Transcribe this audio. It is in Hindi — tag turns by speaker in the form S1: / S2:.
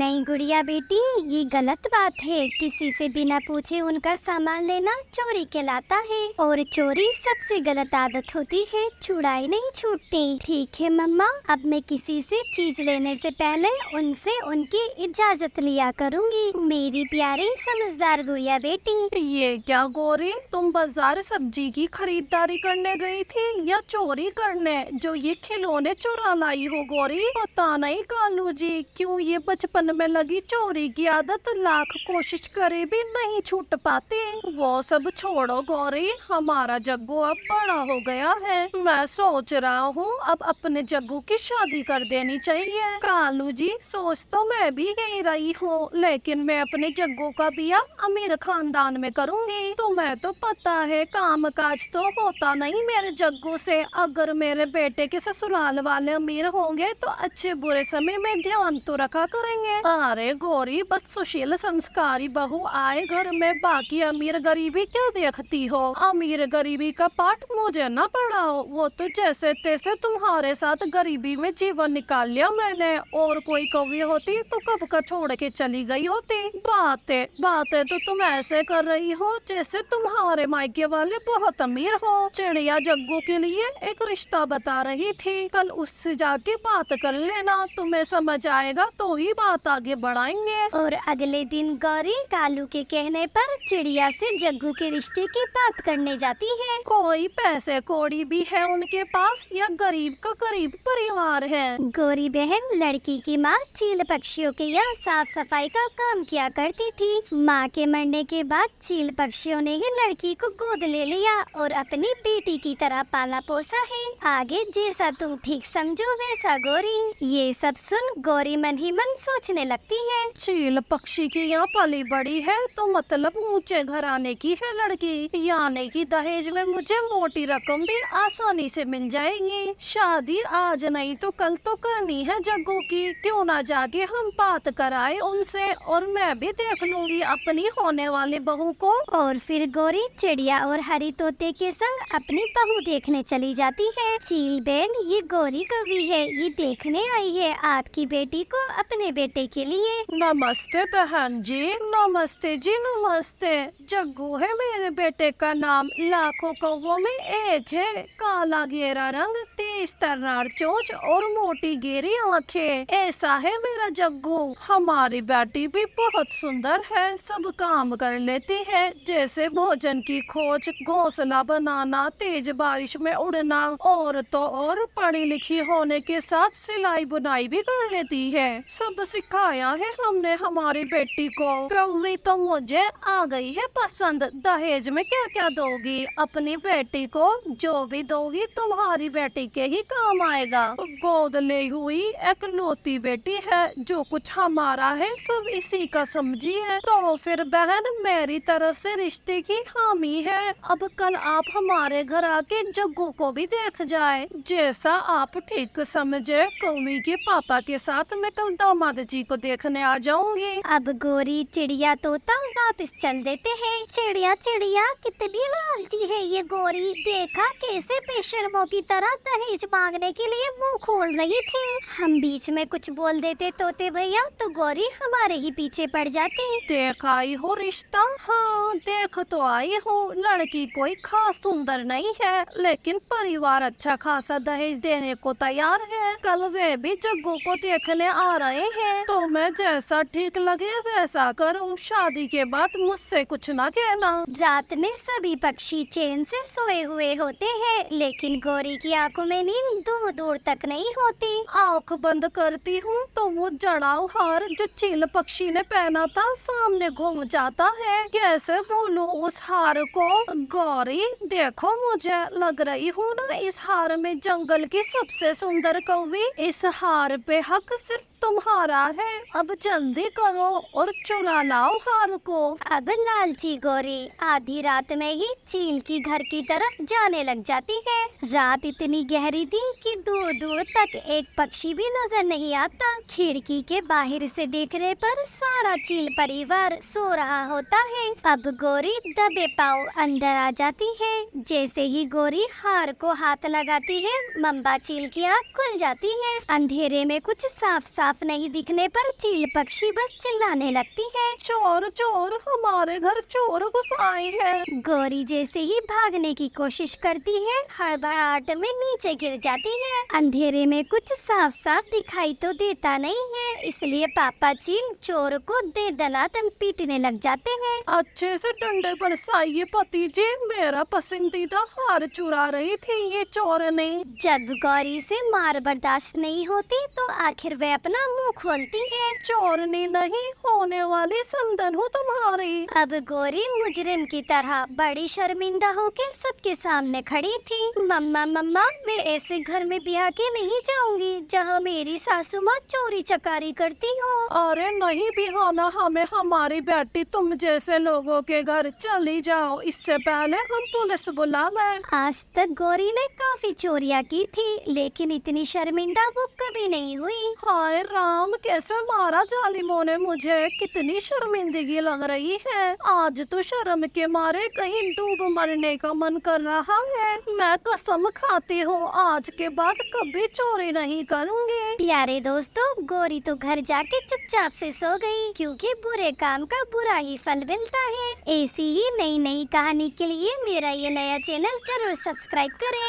S1: नहीं गुड़िया बेटी ये गलत बात है किसी से बिना पूछे उनका सामान लेना चोरी कहलाता है और चोरी सबसे गलत आदत होती है छुड़ाई नहीं छूटती ठीक है मम्मा अब मैं किसी से चीज लेने से पहले उनसे उनकी इजाजत लिया करूँगी
S2: मेरी प्यारी समझदार गुड़िया बेटी ये क्या गोरी तुम बाजार सब्जी की खरीदारी करने गयी थी या चोरी करने जो ये खिलौने चुरा लाई हो गोरी पता नहीं कालू जी क्यूँ ये बचपन में लगी चोरी की आदत लाख कोशिश करे भी नहीं छूट पाती वो सब छोड़ो गौरी हमारा जग्गू अब बड़ा हो गया है मैं सोच रहा हूँ अब अपने जग्गू की शादी कर देनी चाहिए कालू जी सोच तो मैं भी यही रही हूँ लेकिन मैं अपने जग्गू का बिया अमीर खानदान में करूँगी तो मैं तो पता है काम काज तो होता नहीं मेरे जग्गू से अगर मेरे बेटे के ससुराल वाले अमीर होंगे तो अच्छे बुरे समय में ध्यान तो रखा करेंगे अरे गोरी बस सुशील संस्कारी बहु आए घर में बाकी अमीर गरीबी क्या देखती हो अमीर गरीबी का पाठ मुझे ना पढ़ाओ वो तो जैसे तैसे तुम्हारे साथ गरीबी में जीवन निकाल लिया मैंने और कोई कवि होती तो कब का छोड़ के चली गई होती बातें बातें तो तुम ऐसे कर रही हो जैसे तुम्हारे मायके वाले बहुत अमीर हो चिड़िया जग्गू के लिए एक रिश्ता बता रही थी कल उससे जाके बात कर लेना तुम्हें समझ आएगा तो ही बात बहुत आगे बढ़ाएंगे और अगले दिन
S1: गौरी कालू के कहने पर चिड़िया से जग्गू के रिश्ते की बात करने जाती है कोई पैसे कोड़ी भी है उनके पास या गरीब का गरीब परिवार है गौरी बहन लड़की की माँ चील पक्षियों के यहाँ साफ सफाई का काम किया करती थी माँ के मरने के बाद चील पक्षियों ने ही लड़की को गोद ले लिया और अपनी बेटी की तरह पाला पोसा है आगे जैसा तुम ठीक समझो वैसा
S2: गौरी ये सब सुन गौरी मन ही मन सोच नाचने लगती है चील पक्षी की यहाँ पली बड़ी है तो मतलब ऊंचे घर आने की है लड़की यानी कि दहेज में मुझे मोटी रकम भी आसानी से मिल जाएगी शादी आज नहीं तो कल तो करनी है जग्गो की क्यों ना जाके हम बात कराए उनसे और मैं भी देख लूंगी अपनी होने वाली बहू को और फिर गोरी चिड़िया और हरी तोते के
S1: संग अपनी बहू देखने चली जाती है चील बहन ये गोरी कवि है ये
S2: देखने आई है आपकी बेटी को अपने बेटे नमस्ते के लिए नमस्ते बहन जी नमस्ते जी नमस्ते जग्गू है मेरे बेटे का नाम लाखों कौ में एक है काला गेरा रंग तेज तरार चोच और मोटी गेरी आँखें ऐसा है मेरा जग्गू हमारी बेटी भी बहुत सुंदर है सब काम कर लेती है जैसे भोजन की खोज घोसला बनाना तेज बारिश में उड़ना और तो और पढ़ी लिखी होने के साथ सिलाई बुनाई भी कर लेती है सब सिखाया है हमने हमारी बेटी को कौड़ी तो मुझे आ गई है पसंद दहेज में क्या क्या दोगी अपनी बेटी को जो भी दोगी तुम्हारी बेटी के ही काम आएगा गोद ले हुई एक लोती बेटी है जो कुछ हमारा है सब इसी का समझी है तो फिर बहन मेरी तरफ से रिश्ते की हामी है अब कल आप हमारे घर आके जग्गू को भी देख जाए जैसा आप ठीक समझे कौमी के पापा के साथ मैं कल दामाद जी जी को देखने आ जाऊंगी अब गोरी
S1: चिड़िया तोता वापस चल देते हैं चिड़िया चिड़िया कितनी लालची है ये गोरी देखा कैसे बेशर्मों की तरह दहेज मांगने के लिए मुंह खोल रही थी हम बीच में कुछ बोल देते तोते भैया तो गोरी हमारे ही पीछे पड़ जाती
S2: देख आई हो रिश्ता हाँ देख तो आई हूँ लड़की कोई खास सुंदर नहीं है लेकिन परिवार अच्छा खासा दहेज देने को तैयार है कल वे भी जग्गू को देखने आ रहे हैं तो मैं जैसा ठीक लगे वैसा करूँ शादी के बाद मुझसे कुछ ना कहना रात में सभी पक्षी चैन से सोए
S1: हुए होते हैं लेकिन गौरी की आंखों में नींद दूर दूर तक नहीं होती
S2: आंख बंद करती हूँ तो वो जड़ाव हार जो चील पक्षी ने पहना था सामने घूम जाता है कैसे भूलू उस हार को गौरी देखो मुझे लग रही हूँ ना इस हार में जंगल की सबसे सुंदर कौवी इस हार पे हक सिर्फ तुम्हारा है है अब जल्दी करो और चुरा लाओ
S1: हार को अब लालची गोरी आधी रात में ही चील की घर की तरफ जाने लग जाती है रात इतनी गहरी थी कि दूर दूर तक एक पक्षी भी नजर नहीं आता खिड़की के बाहर से देखने पर सारा चील परिवार सो रहा होता है अब गोरी दबे पाओ अंदर आ जाती है जैसे ही गोरी हार को हाथ लगाती है मम्बा चील की आँख खुल जाती है अंधेरे में कुछ साफ साफ नहीं दिखने पर चील पक्षी बस चिल्लाने लगती है चोर चोर हमारे घर चोर घुस आए हैं गौरी जैसे ही भागने की कोशिश करती है हड़बड़ाहट में नीचे गिर जाती है अंधेरे में कुछ साफ साफ दिखाई तो देता नहीं है इसलिए पापा चील चोर को दे तम पीटने लग जाते हैं अच्छे से डंडे पर पति जी मेरा पसंदीदा हार चुरा रही थी ये चोर ने जब गौरी से मार बर्दाश्त नहीं होती तो आखिर वह अपना मुंह खोलती एक चोरनी नहीं होने वाली समन हूँ तुम्हारी अब गोरी मुजरिम की तरह बड़ी शर्मिंदा होकर सबके सामने खड़ी थी मम्मा मम्मा मैं ऐसे घर में ब्याह के नहीं जाऊंगी जहाँ
S2: मेरी सासू माँ चोरी चकारी करती हो अरे नहीं बिहाना हमें हमारी बेटी तुम जैसे लोगो के घर चली जाओ इससे पहले हम पुलिस बुला मैं
S1: आज तक गौरी ने काफी चोरिया की थी लेकिन इतनी शर्मिंदा वो कभी
S2: नहीं हुई हाय राम कैसे से मारा जालिमों ने मुझे कितनी शर्मिंदगी लग रही है आज तो शर्म के मारे कहीं डूब मरने का मन कर रहा है मैं कसम खाती हूँ आज के बाद कभी चोरी नहीं करूँगी
S1: प्यारे दोस्तों गोरी तो घर जाके चुपचाप से सो गई क्योंकि बुरे काम का बुरा ही फल मिलता है ऐसी ही नई नई कहानी के लिए मेरा ये नया चैनल जरूर सब्सक्राइब करें